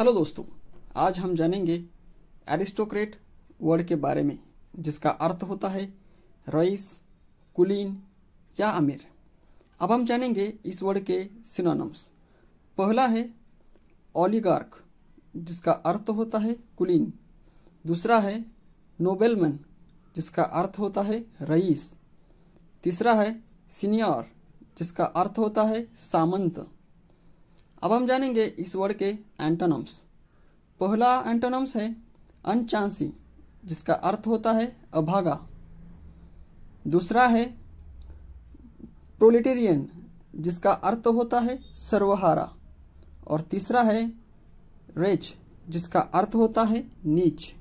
hello दोस्तों आज हम जानेंगे एरिस्टोक्रेट वर्ड के बारे में जिसका अर्थ होता है रईस कुलीन या अमीर अब हम जानेंगे इस वर्ड के सिनोनम्स पहला है ओलीगार्क जिसका अर्थ होता है कुलीन दूसरा है नोबेलमैन जिसका अर्थ होता है रईस तीसरा है सीनियर जिसका अर्थ होता है सामंत अब हम जानेंगे इस वर्ड के एंटोनम्स पहला एंटोनम्स है अनचांसी जिसका अर्थ होता है अभागा दूसरा है प्रोलिटेरियन जिसका अर्थ होता है सर्वहारा और तीसरा है रेच जिसका अर्थ होता है नीच